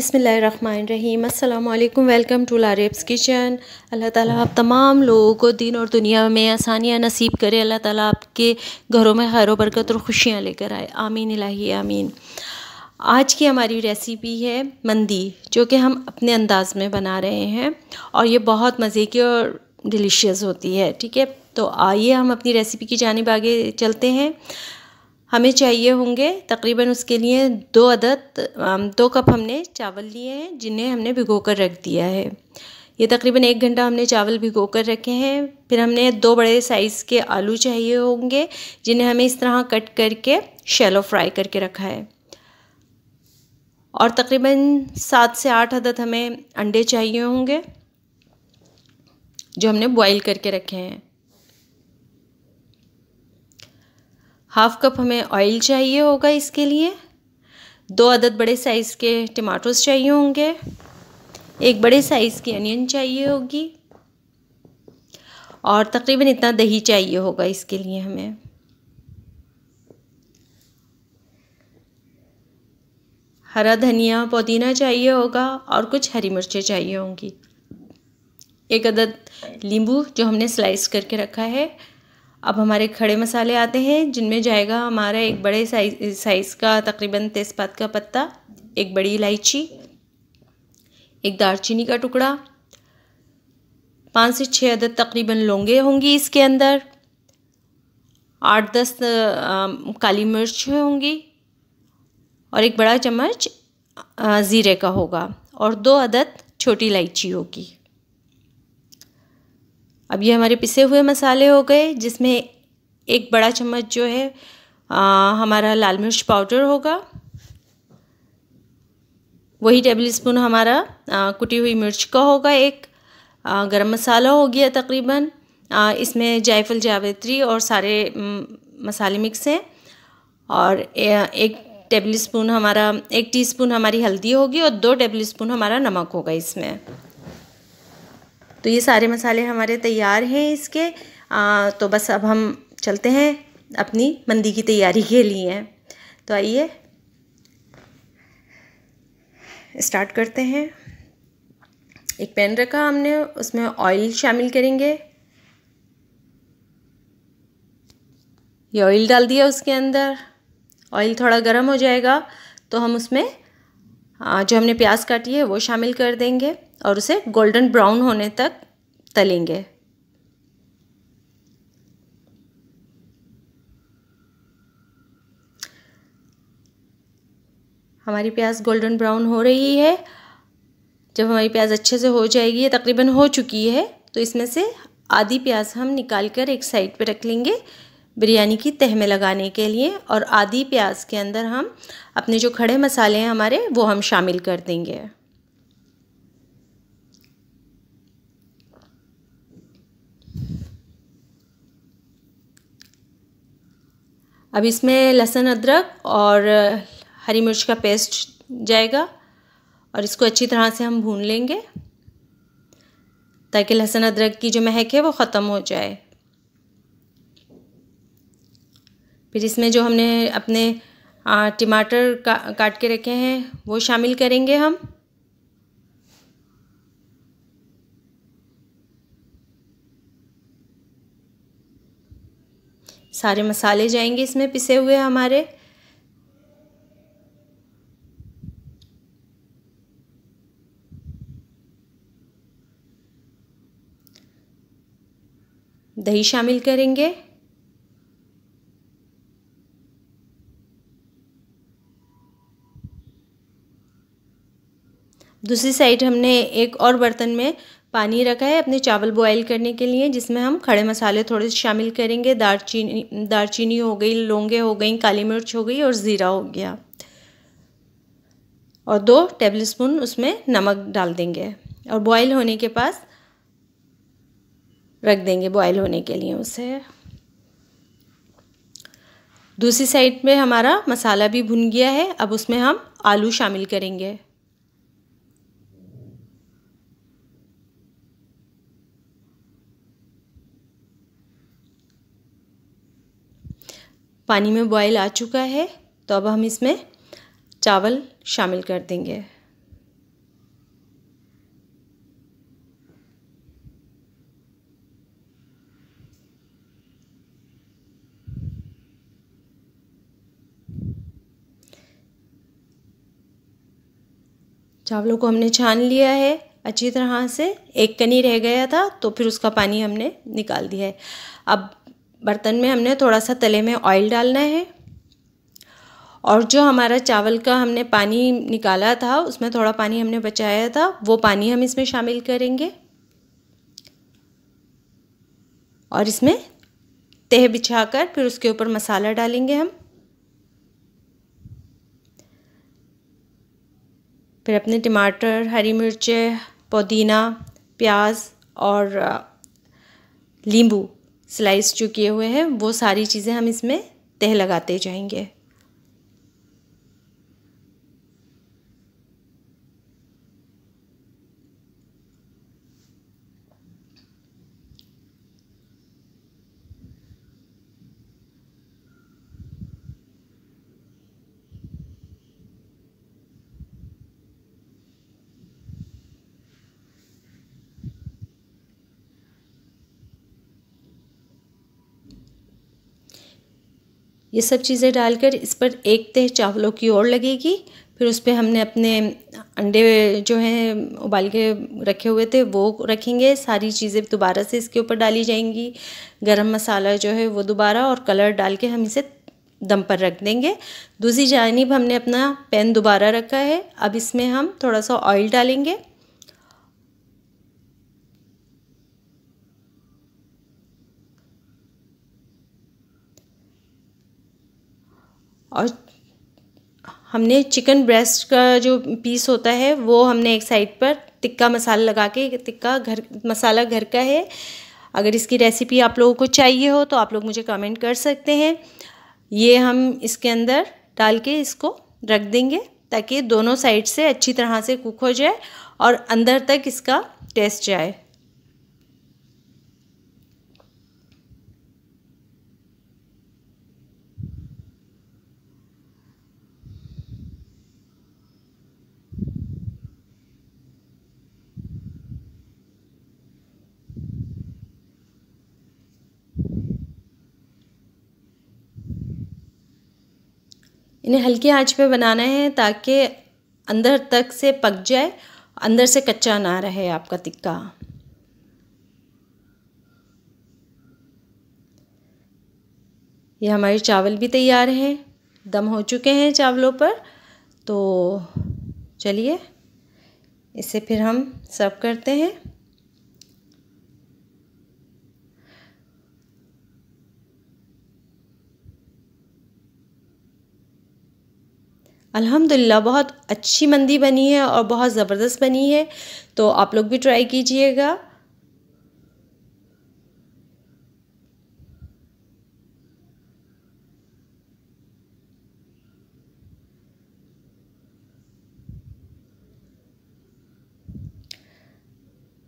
बिसमीम अल्लाम welcome to Laraib's kitchen अल्लाह ताला आप तमाम लोगों को दिन और दुनिया में आसानियाँ नसीब करे अल्लाह ताला आपके घरों में खैर बरकत और ख़ुशियाँ लेकर आए आमीन इलाही आमीन आज की हमारी रेसिपी है मंदी जो कि हम अपने अंदाज़ में बना रहे हैं और ये बहुत मज़े की और डिलीशियस होती है ठीक है तो आइए हम अपनी रेसिपी की जानब आगे चलते हैं हमें चाहिए होंगे तकरीबन उसके लिए दो अदद दो कप हमने चावल लिए हैं जिन्हें हमने भिगो कर रख दिया है ये तकरीबन एक घंटा हमने चावल भिगो कर रखे हैं फिर हमने दो बड़े साइज़ के आलू चाहिए होंगे जिन्हें हमें इस तरह कट करके शैलो फ्राई करके रखा है और तकरीबन सात से आठ अदद हमें अंडे चाहिए होंगे जो हमने बॉईल करके रखे हैं हाफ कप हमें ऑयल चाहिए होगा इसके लिए दो अदद बड़े साइज़ के टमाटोस चाहिए होंगे एक बड़े साइज़ की अनियन चाहिए होगी और तकरीबन इतना दही चाहिए होगा इसके लिए हमें हरा धनिया पुदीना चाहिए होगा और कुछ हरी मिर्चें चाहिए होंगी एक अदद नींबू जो हमने स्लाइस करके रखा है अब हमारे खड़े मसाले आते हैं जिनमें जाएगा हमारा एक बड़े साइज साइज़ का तकरीबन तेज़पात का पत्ता एक बड़ी इलायची एक दालचीनी का टुकड़ा पाँच से छः अदद तकरीबन लौंगे होंगी इसके अंदर आठ दस काली मिर्च होंगी और एक बड़ा चम्मच ज़ीरे का होगा और दो अदद छोटी इलायची होगी अब ये हमारे पिसे हुए मसाले हो गए जिसमें एक बड़ा चम्मच जो है आ, हमारा लाल मिर्च पाउडर होगा वही टेबल स्पून हमारा आ, कुटी हुई मिर्च का होगा एक आ, गरम मसाला हो गया तकरीबन आ, इसमें जायफल जावेत्री और सारे मसाले मिक्स हैं और एक टेबल स्पून हमारा एक टीस्पून हमारी हल्दी होगी और दो टेबल स्पून हमारा नमक होगा इसमें तो ये सारे मसाले हमारे तैयार हैं इसके आ, तो बस अब हम चलते हैं अपनी मंदी की तैयारी के लिए तो आइए स्टार्ट करते हैं एक पैन रखा हमने उसमें ऑयल शामिल करेंगे ये ऑयल डाल दिया उसके अंदर ऑयल थोड़ा गर्म हो जाएगा तो हम उसमें जो हमने प्याज काटी है वो शामिल कर देंगे और उसे गोल्डन ब्राउन होने तक तलेंगे हमारी प्याज गोल्डन ब्राउन हो रही है जब हमारी प्याज अच्छे से हो जाएगी तकरीबन हो चुकी है तो इसमें से आधी प्याज हम निकाल कर एक साइड पे रख लेंगे बिरयानी की तह में लगाने के लिए और आधी प्याज के अंदर हम अपने जो खड़े मसाले हैं हमारे वो हम शामिल कर देंगे अब इसमें लहसुन अदरक और हरी मिर्च का पेस्ट जाएगा और इसको अच्छी तरह से हम भून लेंगे ताकि लहसुन अदरक की जो महक है वो ख़त्म हो जाए फिर इसमें जो हमने अपने टमाटर का काट के रखे हैं वो शामिल करेंगे हम सारे मसाले जाएंगे इसमें पिसे हुए हमारे दही शामिल करेंगे दूसरी साइड हमने एक और बर्तन में पानी रखा है अपने चावल बॉयल करने के लिए जिसमें हम खड़े मसाले थोड़े से शामिल करेंगे दारचीनी दारचीनी हो गई लौंगे हो गई काली मिर्च हो गई और ज़ीरा हो गया और दो टेबलस्पून उसमें नमक डाल देंगे और बॉयल होने के पास रख देंगे बॉयल होने के लिए उसे दूसरी साइड में हमारा मसाला भी भुन गया है अब उसमें हम आलू शामिल करेंगे पानी में बॉयल आ चुका है तो अब हम इसमें चावल शामिल कर देंगे चावलों को हमने छान लिया है अच्छी तरह से एक कनी रह गया था तो फिर उसका पानी हमने निकाल दिया है अब बर्तन में हमने थोड़ा सा तले में ऑयल डालना है और जो हमारा चावल का हमने पानी निकाला था उसमें थोड़ा पानी हमने बचाया था वो पानी हम इसमें शामिल करेंगे और इसमें तह बिछा कर फिर उसके ऊपर मसाला डालेंगे हम फिर अपने टमाटर हरी मिर्चें पुदीना प्याज और नींबू स्लाइस जो किए हुए हैं वो सारी चीज़ें हम इसमें तह लगाते जाएंगे ये सब चीज़ें डालकर इस पर एक तह चावलों की ओर लगेगी फिर उस पर हमने अपने अंडे जो हैं उबाल के रखे हुए थे वो रखेंगे सारी चीज़ें दोबारा से इसके ऊपर डाली जाएंगी गरम मसाला जो है वो दोबारा और कलर डाल के हम इसे दम पर रख देंगे दूसरी जानब हमने अपना पैन दोबारा रखा है अब इसमें हम थोड़ा सा ऑयल डालेंगे और हमने चिकन ब्रेस्ट का जो पीस होता है वो हमने एक साइड पर टिक्का मसाला लगा के टिक्का घर मसाला घर का है अगर इसकी रेसिपी आप लोगों को चाहिए हो तो आप लोग मुझे कमेंट कर सकते हैं ये हम इसके अंदर डाल के इसको रख देंगे ताकि दोनों साइड से अच्छी तरह से कुक हो जाए और अंदर तक इसका टेस्ट जाए इन्हें हल्की आंच पे बनाना है ताकि अंदर तक से पक जाए अंदर से कच्चा ना रहे आपका तिक्का ये हमारे चावल भी तैयार हैं दम हो चुके हैं चावलों पर तो चलिए इसे फिर हम सर्व करते हैं अल्हम्दुलिल्लाह बहुत अच्छी मंदी बनी है और बहुत ज़बरदस्त बनी है तो आप लोग भी ट्राई कीजिएगा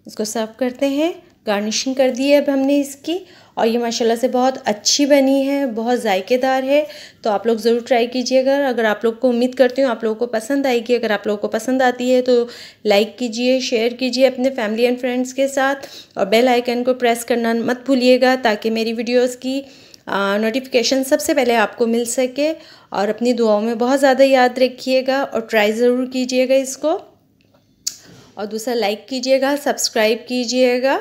इसको सर्व करते हैं गार्निशिंग कर दी है अब हमने इसकी और ये माशाल्लाह से बहुत अच्छी बनी है बहुत ज़ायकेदार है तो आप लोग ज़रूर ट्राई कीजिएगा अगर आप लोग को उम्मीद करती हूँ आप लोगों को पसंद आएगी अगर आप लोगों को पसंद आती है तो लाइक कीजिए शेयर कीजिए अपने फैमिली एंड फ्रेंड्स के साथ और बेल आइकन को प्रेस करना मत भूलिएगा ताकि मेरी वीडियोज़ की नोटिफिकेशन सबसे पहले आपको मिल सके और अपनी दुआओं में बहुत ज़्यादा याद रखिएगा और ट्राई ज़रूर कीजिएगा इसको और दूसरा लाइक कीजिएगा सब्सक्राइब कीजिएगा